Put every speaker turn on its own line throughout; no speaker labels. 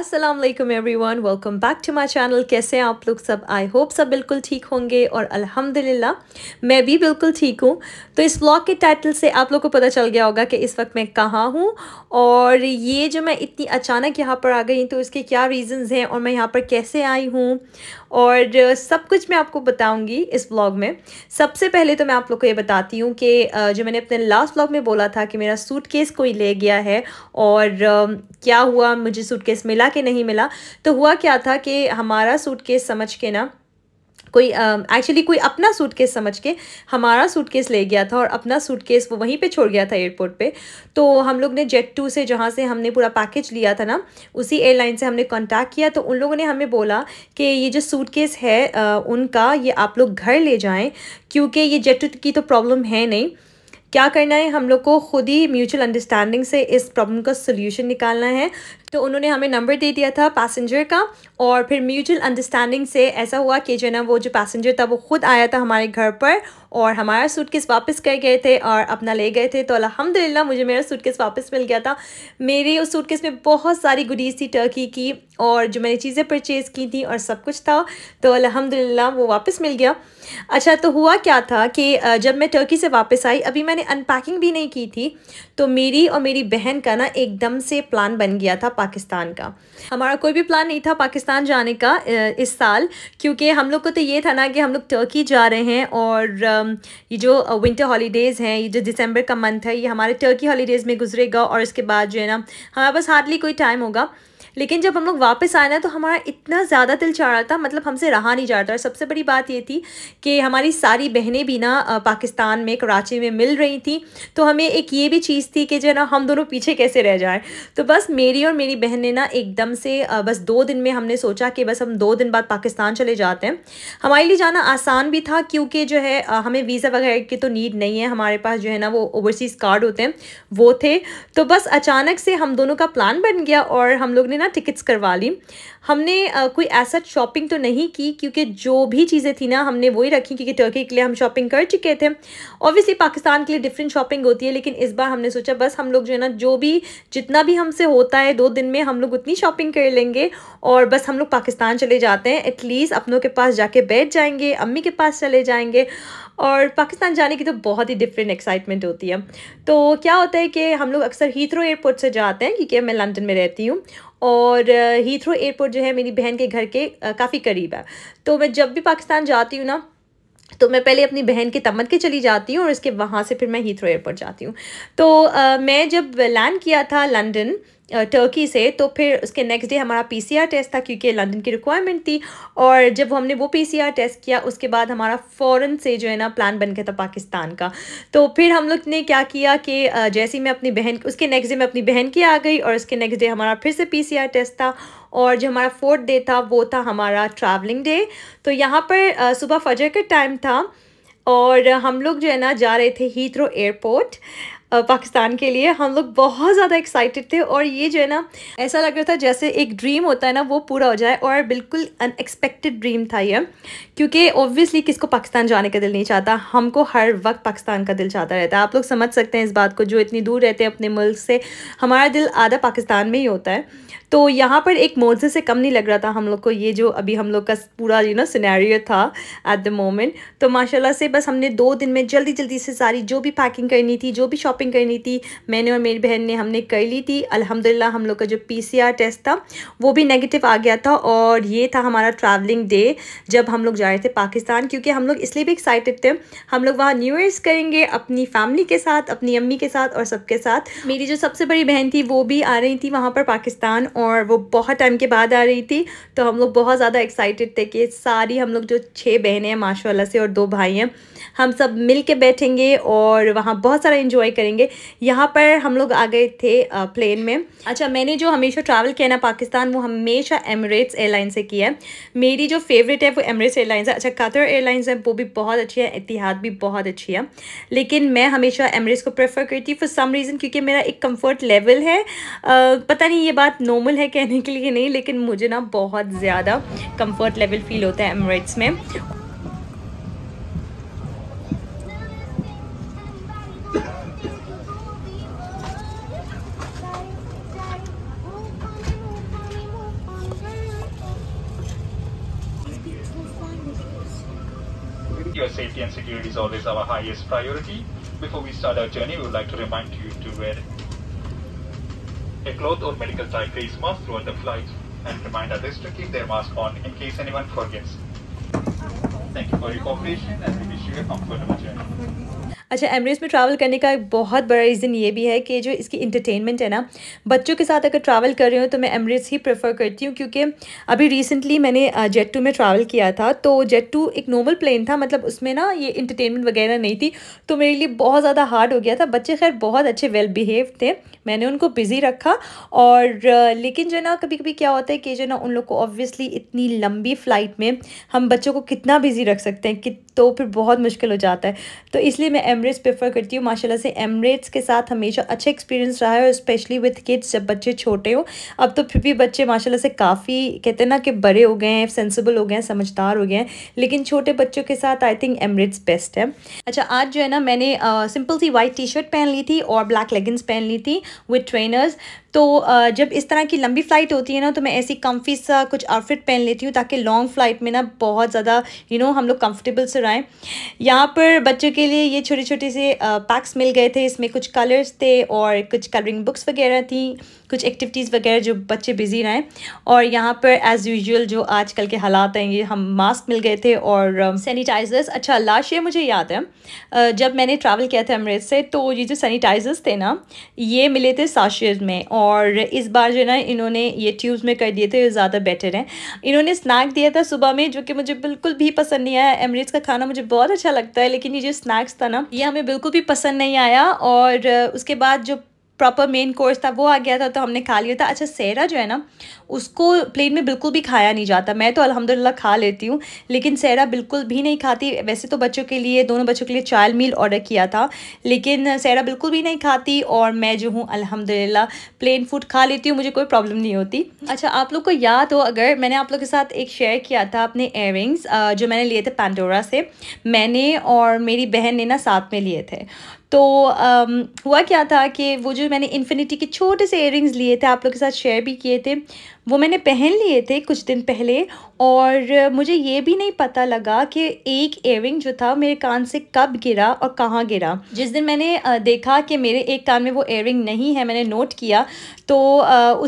Aslam everyone welcome back to my channel कैसे हैं आप लोग सब आई होप सब बिल्कुल ठीक होंगे और अल्हम्दुलिल्लाह मैं भी बिल्कुल ठीक हूँ तो इस ब्लॉग के टाइटल से आप लोग को पता चल गया होगा कि इस वक्त मैं कहाँ हूँ और ये जो मैं इतनी अचानक यहाँ पर आ गई तो इसके क्या रीज़न्स हैं और मैं यहाँ पर कैसे आई हूँ और सब कुछ मैं आपको बताऊंगी इस ब्लॉग में सबसे पहले तो मैं आप लोग को ये बताती हूँ कि जो मैंने अपने लास्ट ब्लॉग में बोला था कि मेरा सूट केस कोई ले गया है और क्या हुआ मुझे सूट केस मिला कि नहीं मिला तो हुआ क्या था कि हमारा सूट केस समझ के ना कोई एक्चुअली uh, कोई अपना सूटकेस समझ के हमारा सूटकेस ले गया था और अपना सूटकेस वो वहीं पे छोड़ गया था एयरपोर्ट पे तो हम लोग ने जेट टू से जहाँ से हमने पूरा पैकेज लिया था ना उसी एयरलाइन से हमने कांटेक्ट किया तो उन लोगों ने हमें बोला कि ये जो सूटकेस है uh, उनका ये आप लोग घर ले जाएँ क्योंकि ये जेट टू की तो प्रॉब्लम है नहीं क्या करना है हम लोग को खुद ही म्यूचुअल अंडरस्टैंडिंग से इस प्रॉब्लम का सोल्यूशन निकालना है तो उन्होंने हमें नंबर दे दिया था पैसेंजर का और फिर म्यूचुअल अंडरस्टैंडिंग से ऐसा हुआ कि जो ना वो जो पैसेंजर था वो ख़ुद आया था हमारे घर पर और हमारा सूटकेस वापस कर गए थे और अपना ले गए थे तो अलहमदिल्ला मुझे मेरा सूटकेस वापस मिल गया था मेरे उस सूटकेस में बहुत सारी गुडीज़ थी टर्की की और जो मैंने चीज़ें परचेज़ की थी और सब कुछ था तो अलहमदिल्ला वो वापस मिल गया अच्छा तो हुआ क्या था कि जब मैं टर्की से वापस आई अभी मैंने अनपैकिंग भी नहीं की थी तो मेरी और मेरी बहन का ना एकदम से प्लान बन गया था पाकिस्तान का हमारा कोई भी प्लान नहीं था पाकिस्तान जाने का इस साल क्योंकि हम लोग को तो ये था ना कि हम लोग टर्की जा रहे हैं और ये जो विंटर हॉलीडेज़ हैं ये जो दिसंबर का मंथ है ये हमारे टर्की हॉलीडेज़ में गुजरेगा और इसके बाद जो है ना हमारे पास हार्डली कोई टाइम होगा लेकिन जब हम लोग वापस आए ना तो हमारा इतना ज़्यादा दिल चाह रहा था मतलब हमसे रहा नहीं जा रहा था सबसे बड़ी बात ये थी कि हमारी सारी बहनें भी ना पाकिस्तान में कराची में मिल रही थी तो हमें एक ये भी चीज़ थी कि जो है ना हम दोनों पीछे कैसे रह जाएँ तो बस मेरी और मेरी बहन ने ना एकदम से बस दो दिन में हमने सोचा कि बस हम दो दिन बाद पाकिस्तान चले जाते हैं हमारे लिए जाना आसान भी था क्योंकि जो है हमें वीज़ा वगैरह की तो नीड नहीं है हमारे पास जो है ना वो ओवरसीज़ कार्ड होते हैं वो थे तो बस अचानक से हम दोनों का प्लान बन गया और हम लोग ने ना टिकट्स करवा ली हमने आ, कोई ऐसा शॉपिंग तो नहीं की क्योंकि जो भी चीज़ें थी ना हमने वही रखी क्योंकि टर्की के लिए हम शॉपिंग कर चुके थे ऑब्वियसली पाकिस्तान के लिए डिफरेंट शॉपिंग होती है लेकिन इस बार हमने सोचा बस हम लोग जो है ना जो भी जितना भी हमसे होता है दो दिन में हम लोग उतनी शॉपिंग कर लेंगे और बस हम लोग पाकिस्तान चले जाते हैं एटलीस्ट अपनों के पास जाके बैठ जाएंगे अम्मी के पास चले जाएंगे और पाकिस्तान जाने की तो बहुत ही डिफरेंट एक्साइटमेंट होती है तो क्या होता है कि हम लोग अक्सर हीथ्रो एयरपोर्ट से जाते हैं क्योंकि मैं लंदन में रहती हूँ और हीथ्रो एयरपोर्ट जो है मेरी बहन के घर के काफ़ी करीब है तो मैं जब भी पाकिस्तान जाती हूँ ना तो मैं पहले अपनी बहन के तमत के चली जाती हूँ और इसके वहाँ से फिर मैं हीथ्रो एयरपोर्ट जाती हूँ तो आ, मैं जब लैंड किया था लंदन टर्की से तो फिर उसके नेक्स्ट डे हमारा पीसीआर टेस्ट था क्योंकि लंदन की रिक्वायरमेंट थी और जब हमने वो पीसीआर टेस्ट किया उसके बाद हमारा फ़ौरन से जो है ना प्लान बन गया था पाकिस्तान का तो फिर हम लोग ने क्या किया कि जैसे ही मैं अपनी बहन उसके नेक्स्ट डे मैं अपनी बहन की आ गई और उसके नेक्स्ट डे हमारा फिर से पी टेस्ट था और जो हमारा फोर्थ डे था वो था हमारा ट्रैवलिंग डे तो यहाँ पर सुबह फजर का टाइम था और हम लोग जो है ना जा रहे थे हीथ्रो एयरपोर्ट पाकिस्तान के लिए हम लोग बहुत ज़्यादा एक्साइटेड थे और ये जो है ना ऐसा लग रहा था जैसे एक ड्रीम होता है ना वो पूरा हो जाए और बिल्कुल अनएक्सपेक्टेड ड्रीम था ये क्योंकि ऑब्वियसली किसको पाकिस्तान जाने का दिल नहीं चाहता हमको हर वक्त पाकिस्तान का दिल चाहता रहता है आप लोग समझ सकते हैं इस बात को जो इतनी दूर रहते हैं अपने मुल्क से हमारा दिल आधा पाकिस्तान में ही होता है तो यहाँ पर एक मोजे से कम नहीं लग रहा था हम लोग को ये जो अभी हम लोग का पूरा यू नो सिनेरियो था एट द मोमेंट तो माशाल्लाह से बस हमने दो दिन में जल्दी जल्दी से सारी जो भी पैकिंग करनी थी जो भी शॉपिंग करनी थी मैंने और मेरी बहन ने हमने कर ली थी अलहमदिल्ला हम लोग का जो पी टेस्ट था वो भी नेगेटिव आ गया था और ये था हमारा ट्रैवलिंग डे जब हम लोग जा रहे थे पाकिस्तान क्योंकि हम लोग इसलिए भी एक्साइटेड थे हम लोग वहाँ न्यू ईयर्स करेंगे अपनी फैमिली के साथ अपनी अम्मी के साथ और सबके साथ मेरी जो सबसे बड़ी बहन थी वो भी आ रही थी वहाँ पर पाकिस्तान और वो बहुत टाइम के बाद आ रही थी तो हम लोग बहुत ज़्यादा एक्साइटेड थे कि सारी हम लोग जो छः बहनें हैं माशाल्लाह से और दो भाई हैं हम सब मिल के बैठेंगे और वहाँ बहुत सारा इन्जॉय करेंगे यहाँ पर हम लोग आ गए थे प्लेन में अच्छा मैंने जो हमेशा ट्रैवल किया ना पाकिस्तान वो हमेशा एमरेट्स एयरलाइन से किया है मेरी जो फेवरेट है वो एमरेट्स एयरलाइंस है अच्छा कातर एयरलाइंस है वो भी बहुत अच्छी है इतिहाद भी बहुत अच्छी है लेकिन मैं हमेशा एमरेट्स को प्रेफर करती हूँ फॉर सम रीज़न क्योंकि मेरा एक कम्फर्ट लेवल है आ, पता नहीं ये बात नॉर्मल नॉर्मल है कहने के लिए नहीं लेकिन मुझे ना बहुत ज़्यादा कंफर्ट लेवल फील होता है एमरेट्स में Your safety and security is always our highest priority. Before we start our journey, we would like to remind you to wear A cloth or medical type face mask throughout the flight and remind others to keep their mask on in case anyone forgets. Thank you for your cooperation and we wish you a comfortable journey. अच्छा Emirates में travel करने का एक बहुत बड़ा reason ये भी है कि जो इसकी इंटरटेनमेंट है ना बच्चों के साथ अगर ट्रैवल कर रहे हो तो मैं एमरेट्स ही प्रेफर करती हूँ क्योंकि अभी रिसेंटली मैंने जेट टू में ट्रैवल किया था तो जेट टू एक नॉर्मल प्लेन था मतलब उसमें ना ये इंटरटेनमेंट वगैरह नहीं थी तो मेरे लिए बहुत ज़्यादा हार्ड हो गया था बच्चे खैर बहुत अच्छे वेल बिहेव थे मैंने उनको बिज़ी रखा और लेकिन जो ना कभी कभी क्या होता है कि जो ना उन लोग को ऑब्वियसली इतनी लंबी फ़्लाइट में हम बच्चों को कितना बिज़ी रख सकते हैं कि तो फिर बहुत मुश्किल हो जाता है तो इसलिए मैं एमरेट्स प्रेफर करती हूँ माशाल्लाह से एमरेट्स के साथ हमेशा अच्छा एक्सपीरियंस रहा है और स्पेशली विथ किड्स जब बच्चे छोटे हो अब तो फिर भी बच्चे माशाल्लाह से काफ़ी कहते हैं ना कि बड़े हो गए हैं सेंसिबल हो गए हैं समझदार हो गए हैं लेकिन छोटे बच्चों के साथ आई थिंक एमरेट्स बेस्ट है अच्छा आज जो है ना मैंने सिंपल सी वाइट टी शर्ट पहन ली थी और ब्लैक लेगिंग्स पहन ली थी विथ ट्रेनर्स तो जब इस तरह की लंबी फ़्लाइट होती है ना तो मैं ऐसी कम्फी सा कुछ आउटफिट पहन लेती हूँ ताकि लॉन्ग फ़्लाइट में ना बहुत ज़्यादा यू नो हम लोग कम्फर्टेबल से रहें यहाँ पर बच्चों के लिए ये छोटे छोटे से पैक्स मिल गए थे इसमें कुछ कलर्स थे और कुछ कलरिंग बुक्स वगैरह थी कुछ एक्टिविटीज़ वगैरह जो बच्चे बिजी रहें और यहाँ पर एज़ यूजल जो आजकल के हालात हैं ये हम मास्क मिल गए थे और सैनिटाइज़र्स अच्छा लास्ट ईयर मुझे याद है जब मैंने ट्रैवल किया था अमृत से तो ये जो सैनिटाइज़र्स थे ना ये मिले थे साशियर में और इस बार जो ना इन्होंने ये ट्यूब्स में कर दिए थे ज़्यादा बेटर हैं इन्होंने स्नैक दिया था सुबह में जो कि मुझे बिल्कुल भी पसंद नहीं आया एमरेट्स का खाना मुझे बहुत अच्छा लगता है लेकिन ये जो स्नैक्स था ना ये हमें बिल्कुल भी पसंद नहीं आया और उसके बाद जो प्रॉपर मेन कोर्स था वो आ गया था तो हमने खा लिया था अच्छा सहरा जो है ना उसको प्लेन में बिल्कुल भी खाया नहीं जाता मैं तो अलहमदिल्ला खा लेती हूँ लेकिन सहरा बिल्कुल भी नहीं खाती वैसे तो बच्चों के लिए दोनों बच्चों के लिए चाइल्ड मील ऑर्डर किया था लेकिन सहरा बिल्कुल भी नहीं खाती और मैं जो हूँ अलहमदिल्ला प्लेन फूड खा लेती हूँ मुझे कोई प्रॉब्लम नहीं होती अच्छा आप लोग को याद हो अगर मैंने आप लोग के साथ एक शेयर किया था अपने एयर जो मैंने लिए थे पैंडोरा से मैंने और मेरी बहन ने ना साथ में लिए थे तो um, हुआ क्या था कि वो जो मैंने इन्फिनिटी के छोटे से एयरिंग्स लिए थे आप लोग के साथ शेयर भी किए थे वो मैंने पहन लिए थे कुछ दिन पहले और मुझे ये भी नहीं पता लगा कि एक एयरिंग जो था मेरे कान से कब गिरा और कहाँ गिरा जिस दिन मैंने देखा कि मेरे एक कान में वो एयरिंग नहीं है मैंने नोट किया तो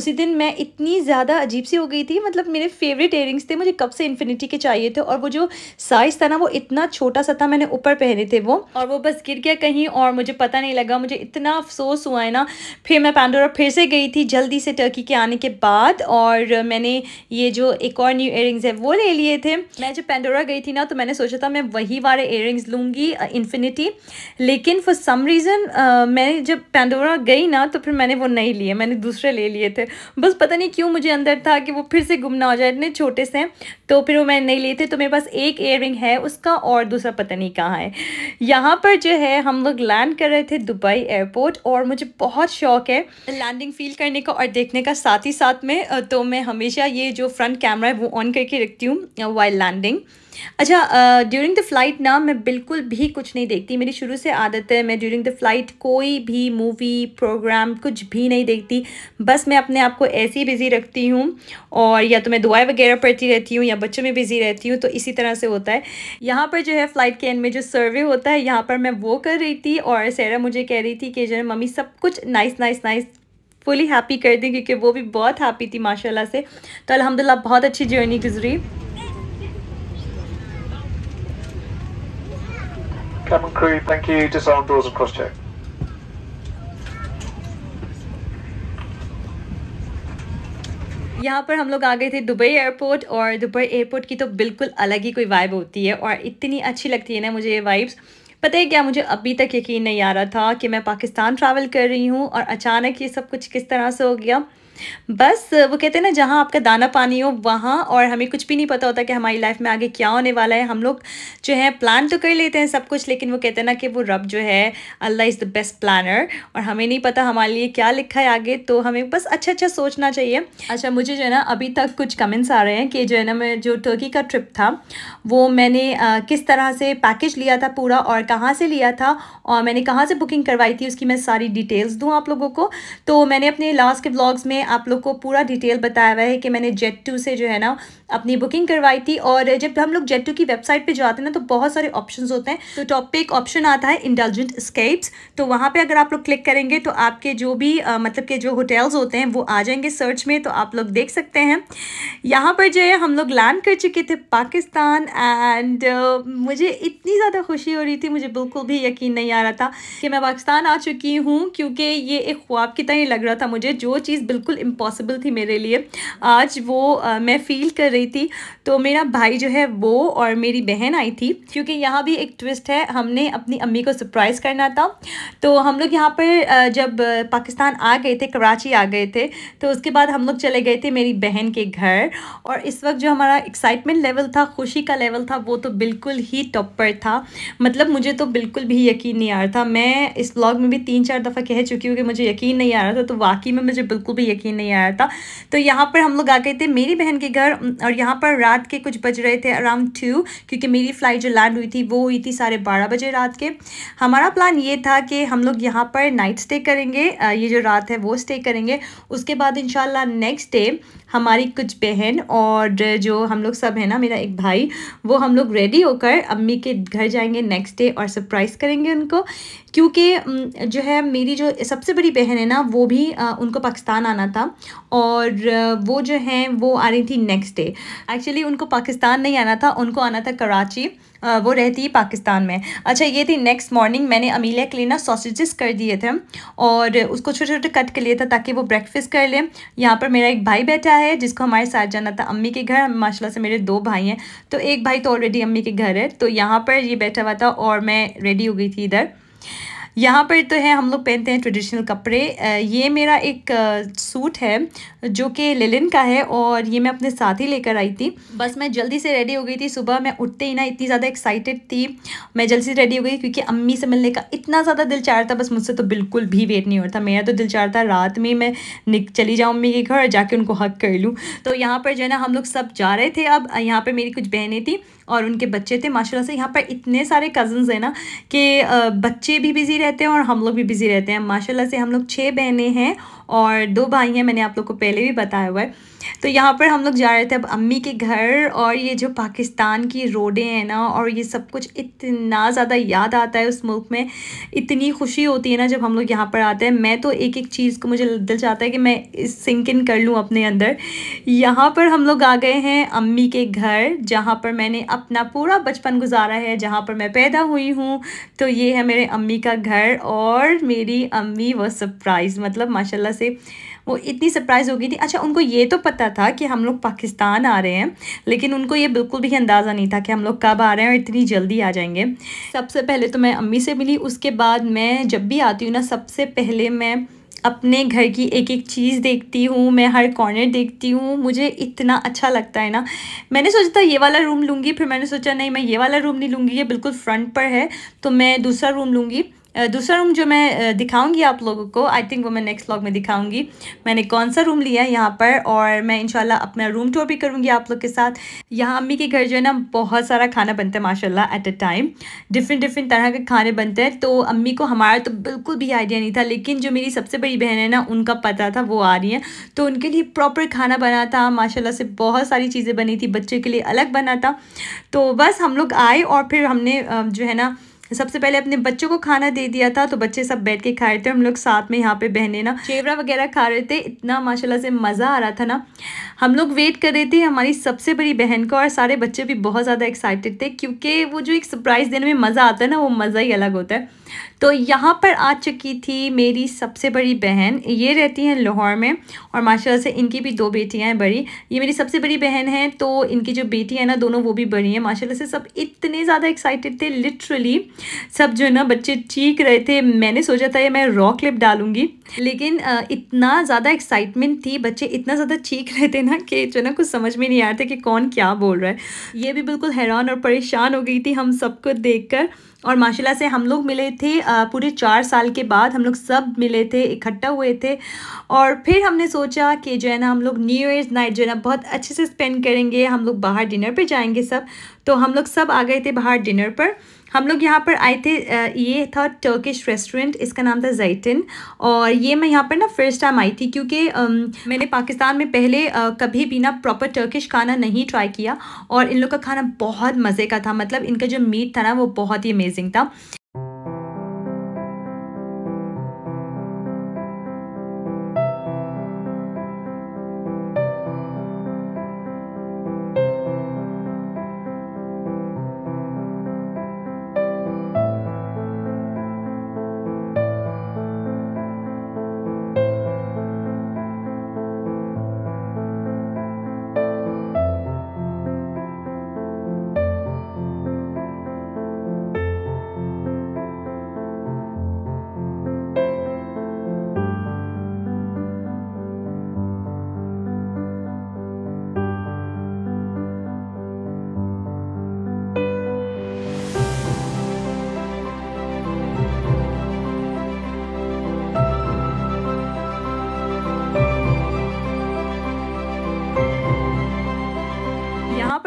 उसी दिन मैं इतनी ज़्यादा अजीब सी हो गई थी मतलब मेरे फेवरेट एयरिंग्स थे मुझे कब से इन्फिनिटी के चाहिए थे और वो जो साइज़ था ना वो इतना छोटा सा था मैंने ऊपर पहने थे वो और वो बस गिर गया कहीं और मुझे पता नहीं लगा मुझे इतना अफसोस हुआ है ना फिर मैं पैंडोरा फिर से गई थी जल्दी से टर्की के आने के बाद और और मैंने ये जो एक और न्यू इयर है वो ले लिए थे मैं जब पेंडोरा गई थी ना तो मैंने सोचा था मैं वही वाले एयरिंग्स लूँगी इन्फिनिटी लेकिन फॉर सम रीज़न मैंने जब पेंडोरा गई ना तो फिर मैंने वो नहीं लिए मैंने दूसरे ले लिए थे बस पता नहीं क्यों मुझे अंदर था कि वो फिर से घूमना हो जाए इतने छोटे से तो फिर वो मैंने नहीं लिए थे तो मेरे पास एक एयर है उसका और दूसरा पता नहीं कहाँ है यहाँ पर जो है हम लोग लैंड कर रहे थे दुबई एयरपोर्ट और मुझे बहुत शौक है लैंडिंग फील करने का और देखने का साथ ही साथ में तो मैं हमेशा ये जो फ्रंट कैमरा है वो ऑन करके रखती हूँ वाइल uh, लैंडिंग अच्छा ड्यूरिंग द फ्लाइट ना मैं बिल्कुल भी कुछ नहीं देखती मेरी शुरू से आदत है मैं ड्यूरिंग द फ्लाइट कोई भी मूवी प्रोग्राम कुछ भी नहीं देखती बस मैं अपने आप को ऐसे ही बिज़ी रखती हूँ और या तो मैं दुआएं वगैरह पढ़ती रहती हूँ या बच्चों में बिज़ी रहती हूँ तो इसी तरह से होता है यहाँ पर जो है फ़्लाइट के एंड में जो सर्वे होता है यहाँ पर मैं वो कर रही थी और सैरा मुझे कह रही थी कि जो है मम्मी सब कुछ nice nice nice fully happy कर दी क्योंकि वो भी बहुत हैप्पी थी माशाल्लाह से तो अल्हम्दुलिल्लाह बहुत अच्छी जर्नी गुजरी यहाँ पर हम लोग आ गए थे दुबई एयरपोर्ट और दुबई एयरपोर्ट की तो बिल्कुल अलग ही कोई वाइब होती है और इतनी अच्छी लगती है ना मुझे ये वाइब्स पता है क्या मुझे अभी तक यकीन नहीं आ रहा था कि मैं पाकिस्तान ट्रैवल कर रही हूँ और अचानक ये सब कुछ किस तरह से हो गया बस वो कहते हैं ना जहाँ आपका दाना पानी हो वहाँ और हमें कुछ भी नहीं पता होता कि हमारी लाइफ में आगे क्या होने वाला है हम लोग जो है प्लान तो कर लेते हैं सब कुछ लेकिन वो कहते हैं ना कि वो रब जो है Allah is the best planner और हमें नहीं पता हमारे लिए क्या लिखा है आगे तो हमें बस अच्छा अच्छा सोचना चाहिए अच्छा मुझे जो है ना अभी तक कुछ कमेंट्स आ रहे हैं कि जो है ना मैं जो टर्की का ट्रिप था वो मैंने आ, किस तरह से पैकेज लिया था पूरा और कहाँ से लिया था और मैंने कहाँ से बुकिंग करवाई थी उसकी मैं सारी डिटेल्स दूँ आप लोगों को तो मैंने अपने लास्ट के ब्लॉग्स में आप लोग को पूरा डिटेल बताया हुआ है कि मैंने जेट टू से जो है ना अपनी बुकिंग करवाई थी और जब हम लोग जेटू की वेबसाइट पे जाते हैं ना तो बहुत सारे ऑप्शन होते हैं तो टॉप पे एक ऑप्शन आता है इंटेलिजेंट स्केप्स तो वहाँ पर अगर आप लोग क्लिक करेंगे तो आपके जो भी आ, मतलब के जो होटल्स होते हैं वो आ जाएंगे सर्च में तो आप लोग देख सकते हैं यहाँ पर जो है हम लोग लैंड कर चुके थे पाकिस्तान एंड uh, मुझे इतनी ज़्यादा खुशी हो रही थी मुझे बिल्कुल भी यकीन नहीं आ रहा था कि मैं पाकिस्तान आ चुकी हूँ क्योंकि ये एक ख्वाब की तरह लग रहा था मुझे जो चीज़ बिल्कुल इम्पॉसिबल थी मेरे लिए आज वो uh, मैं फ़ील कर रही गई थी तो मेरा भाई जो है वो और मेरी बहन आई थी क्योंकि यहाँ भी एक ट्विस्ट है हमने अपनी अम्मी को सरप्राइज़ करना था तो हम लोग यहाँ पर जब पाकिस्तान आ गए थे कराची आ गए थे तो उसके बाद हम लोग चले गए थे मेरी बहन के घर और इस वक्त जो हमारा एक्साइटमेंट लेवल था खुशी का लेवल था वो तो बिल्कुल ही टॉप पर था मतलब मुझे तो बिल्कुल भी यकीन नहीं आ रहा था मैं इस ब्लॉग में भी तीन चार दफ़ा कह चुकी हूँ कि मुझे यकीन नहीं आ रहा था तो वाकई में मुझे बिल्कुल भी यकीन नहीं आ रहा था तो यहाँ पर हम लोग आ गए थे मेरी बहन के घर और और यहाँ पर रात के कुछ बज रहे थे अराउंड टू क्योंकि मेरी फ़्लाइट जो लैंड हुई थी वो हुई थी साढ़े बारह बजे रात के हमारा प्लान ये था कि हम लोग यहाँ पर नाइट स्टे करेंगे ये जो रात है वो स्टे करेंगे उसके बाद इन नेक्स्ट डे हमारी कुछ बहन और जो हम लोग सब है ना मेरा एक भाई वो हम लोग रेडी होकर अम्मी के घर जाएंगे नेक्स्ट डे और सरप्राइज़ करेंगे उनको क्योंकि जो है मेरी जो सबसे बड़ी बहन है ना वो भी उनको पाकिस्तान आना था और वो जो हैं वो आ रही थी नेक्स्ट डे एक्चुअली उनको पाकिस्तान नहीं आना था उनको आना था कराची वो रहती है पाकिस्तान में अच्छा ये थी नेक्स्ट मॉर्निंग मैंने अमीलिया के लिए ना सॉसेजेस कर दिए थे और उसको छोटे छोटे कट कर लिए था ताकि वो ब्रेकफास्ट कर ले यहाँ पर मेरा एक भाई बैठा है जिसको हमारे साथ जाना था अम्मी के घर माशाल्लाह से मेरे दो भाई हैं तो एक भाई तो ऑलरेडी अम्मी के घर है तो यहाँ पर ये बैठा हुआ था और मैं रेडी हो गई थी इधर यहाँ पर तो है हम लोग पहनते हैं ट्रेडिशनल कपड़े ये मेरा एक सूट है जो कि लिलिन का है और ये मैं अपने साथ ही लेकर आई थी बस मैं जल्दी से रेडी हो गई थी सुबह मैं उठते ही ना इतनी ज़्यादा एक्साइटेड थी मैं जल्दी से रेडी हो गई क्योंकि अम्मी से मिलने का इतना ज़्यादा दिल चाह रहा था बस मुझसे तो बिल्कुल भी वेट नहीं हो रहा था मेरा तो दिल चाह रहा था रात में मैं निक चली जाऊँ अम्मी के घर और जाके उनको हक कर लूँ तो यहाँ पर जो है ना हम लोग सब जा रहे थे अब यहाँ पर मेरी कुछ बहनें थी और उनके बच्चे थे माशाल्लाह से यहाँ पर इतने सारे कज़न्स हैं ना कि बच्चे भी बिज़ी रहते हैं और हम लोग भी बिज़ी रहते हैं माशाल्लाह से हम लोग छः बहनें हैं और दो भाई हैं मैंने आप लोग को पहले भी बताया हुआ है तो यहाँ पर हम लोग जा रहे थे अब अम्मी के घर और ये जो पाकिस्तान की रोडें हैं ना और ये सब कुछ इतना ज़्यादा याद आता है उस मुल्क में इतनी खुशी होती है ना जब हम लोग यहाँ पर आते हैं मैं तो एक एक चीज़ को मुझे दिल चाहता है कि मैं इस सिंक इन कर लूँ अपने अंदर यहाँ पर हम लोग आ गए हैं अम्मी के घर जहाँ पर मैंने अपना पूरा बचपन गुजारा है जहाँ पर मैं पैदा हुई हूँ तो ये है मेरे अम्मी का घर और मेरी अम्मी वह सरप्राइज़ मतलब माशाला से वो इतनी सरप्राइज़ हो गई थी अच्छा उनको ये तो पता था कि हम लोग पाकिस्तान आ रहे हैं लेकिन उनको ये बिल्कुल भी अंदाज़ा नहीं था कि हम लोग कब आ रहे हैं और इतनी जल्दी आ जाएंगे सबसे पहले तो मैं अम्मी से मिली उसके बाद मैं जब भी आती हूँ ना सबसे पहले मैं अपने घर की एक एक चीज़ देखती हूँ मैं हर कॉर्नर देखती हूँ मुझे इतना अच्छा लगता है ना मैंने सोचा था ये वाला रूम लूँगी फिर मैंने सोचा नहीं मैं ये वाला रूम नहीं लूँगी ये बिल्कुल फ्रंट पर है तो मैं दूसरा रूम लूँगी दूसरा रूम जो मैं दिखाऊंगी आप लोगों को आई थिंक वो मैं नेक्स्ट व्लॉग में दिखाऊंगी मैंने कौन सा रूम लिया है यहाँ पर और मैं इंशाल्लाह अपना रूम टूर भी करूँगी आप लोग के साथ यहाँ अम्मी के घर जो है ना बहुत सारा खाना बनता है माशाल्लाह at a time different different तरह के खाने बनते हैं तो अम्मी को हमारा तो बिल्कुल भी आइडिया नहीं था लेकिन जो मेरी सबसे बड़ी बहन है ना उनका पता था वो आ रही है तो उनके लिए प्रॉपर खाना बना था माशाल्लाह से बहुत सारी चीज़ें बनी थी बच्चे के लिए अलग बना था तो बस हम लोग आए और फिर हमने जो है ना सबसे पहले अपने बच्चों को खाना दे दिया था तो बच्चे सब बैठ के खा रहे थे हम लोग साथ में यहाँ पे बहने ना चेवरा वगैरह खा रहे थे इतना माशाला से मज़ा आ रहा था ना हम लोग वेट कर रहे थे हमारी सबसे बड़ी बहन को और सारे बच्चे भी बहुत ज़्यादा एक्साइटेड थे क्योंकि वो जो एक सरप्राइज़ देने में मज़ा आता है ना वो मज़ा ही अलग होता है तो यहाँ पर आ चुकी थी मेरी सबसे बड़ी बहन ये रहती हैं लाहौर में और माशाल्लाह से इनकी भी दो बेटियाँ हैं बड़ी ये मेरी सबसे बड़ी बहन है तो इनकी जो बेटी है ना दोनों वो भी बड़ी हैं माशाल्लाह से सब इतने ज़्यादा एक्साइटेड थे लिटरली सब जो है ना बच्चे चीख रहे थे मैंने सोचा था ये मैं रॉ क्लिप डालूंगी लेकिन इतना ज़्यादा एक्साइटमेंट थी बच्चे इतना ज़्यादा चीख रहे थे ना कि जो ना कुछ समझ में नहीं आ रहा था कि कौन क्या बोल रहा है ये भी बिल्कुल हैरान और परेशान हो गई थी हम सबको देख कर और माशाल्लाह से हम लोग मिले थे पूरे चार साल के बाद हम लोग सब मिले थे इकट्ठा हुए थे और फिर हमने सोचा कि जो है ना हम लोग न्यू ईयर नाइट जो है ना बहुत अच्छे से स्पेंड करेंगे हम लोग बाहर डिनर पर जाएंगे सब तो हम लोग सब आ गए थे बाहर डिनर पर हम लोग यहाँ पर आए थे ये था टर्किश रेस्टोरेंट इसका नाम था जैटिन और ये मैं यहाँ पर ना फर्स्ट टाइम आई थी क्योंकि मैंने पाकिस्तान में पहले कभी भी ना प्रॉपर टर्किश खाना नहीं ट्राई किया और इन लोग का खाना बहुत मज़े का था मतलब इनका जो मीट था ना वो बहुत ही अमेजिंग था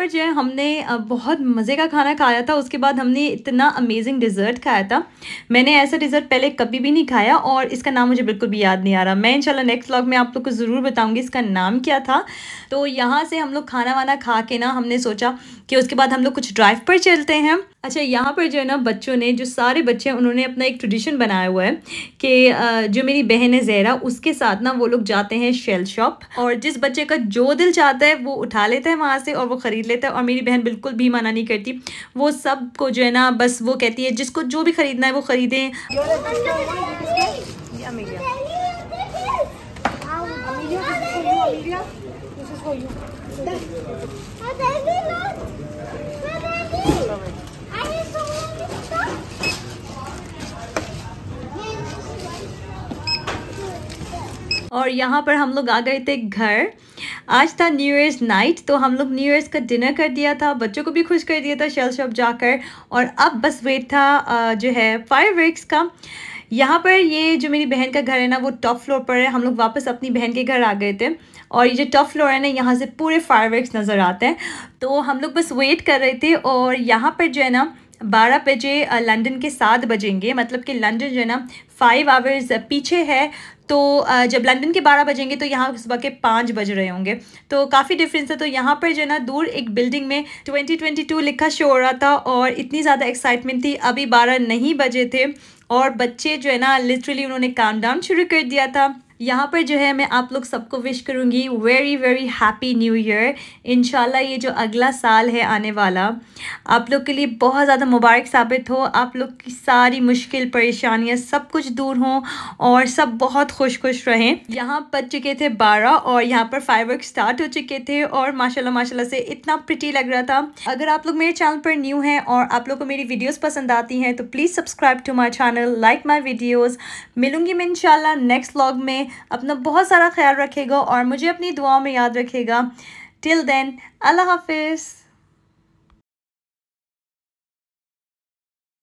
और जो है हमने बहुत मज़े का खाना खाया था उसके बाद हमने इतना अमेजिंग डिज़र्ट खाया था मैंने ऐसा डिज़र्ट पहले कभी भी नहीं खाया और इसका नाम मुझे बिल्कुल भी याद नहीं आ रहा मैं इंशाल्लाह नेक्स्ट व्लॉग में आप लोग को ज़रूर बताऊँगी इसका नाम क्या था तो यहाँ से हम लोग खाना वाना खा के ना हमने सोचा कि उसके बाद हम लोग कुछ ड्राइव पर चलते हैं अच्छा यहाँ पर जो है ना बच्चों ने जो सारे बच्चे हैं उन्होंने अपना एक ट्रेडिशन बनाया हुआ है कि जो मेरी बहन है जहरा उसके साथ ना वो लोग जाते हैं शेल शॉप और जिस बच्चे का जो दिल चाहता है वो उठा लेता है वहाँ से और वो ख़रीद लेता है और मेरी बहन बिल्कुल भी मना नहीं करती वो सब को जो है ना बस वो कहती है जिसको जो भी ख़रीदना है वो ख़रीदें this is for you. और यहाँ पर हम लोग आ गए थे घर आज था न्यू ईयर्स नाइट तो हम लोग न्यू ईयर्स का डिनर कर दिया था बच्चों को भी खुश कर दिया था शेल शॉप जाकर और अब बस वेट था जो है फायर का यहाँ पर ये जो मेरी बहन का घर है ना वो टॉप फ्लोर पर है हम लोग वापस अपनी बहन के घर आ गए थे और ये जो टॉप फ्लोर है ना यहाँ से पूरे फायरवर्क्स नज़र आते हैं तो हम लोग बस वेट कर रहे थे और यहाँ पर जो है ना बारह बजे लंदन के सात बजेंगे मतलब कि लंदन जो है ना फाइव आवर्स पीछे है तो जब लंदन के बारह बजेंगे तो यहाँ सुबह के पाँच बज रहे होंगे तो काफ़ी डिफरेंस है तो यहाँ पर जो है ना दूर एक बिल्डिंग में 2022 लिखा शो हो रहा था और इतनी ज़्यादा एक्साइटमेंट थी अभी बारह नहीं बजे थे और बच्चे जो है ना लिटरली उन्होंने काम डाउन शुरू कर दिया था यहाँ पर जो है मैं आप लोग सबको विश करूँगी very very happy new year in ये जो अगला साल है आने वाला आप लोग के लिए बहुत ज़्यादा मुबारक साबित हो आप लोग की सारी मुश्किल परेशानियाँ सब कुछ दूर हों और सब बहुत खुश खुश रहें यहाँ बच चुके थे बारह और यहाँ पर वर्क स्टार्ट हो चुके थे और माशाल्लाह माशाल्लाह से इतना प्रिटी लग रहा था अगर आप लोग मेरे चैनल पर न्यू हैं और आप लोग को मेरी वीडियोज़ पसंद आती हैं तो please subscribe to my channel like my videos मिलूँगी मैं इन नेक्स्ट व्लॉग में अपना बहुत सारा ख्याल रखेगा और मुझे अपनी दुआओं में याद रखेगा टिल देन अल्लाह हाफिज़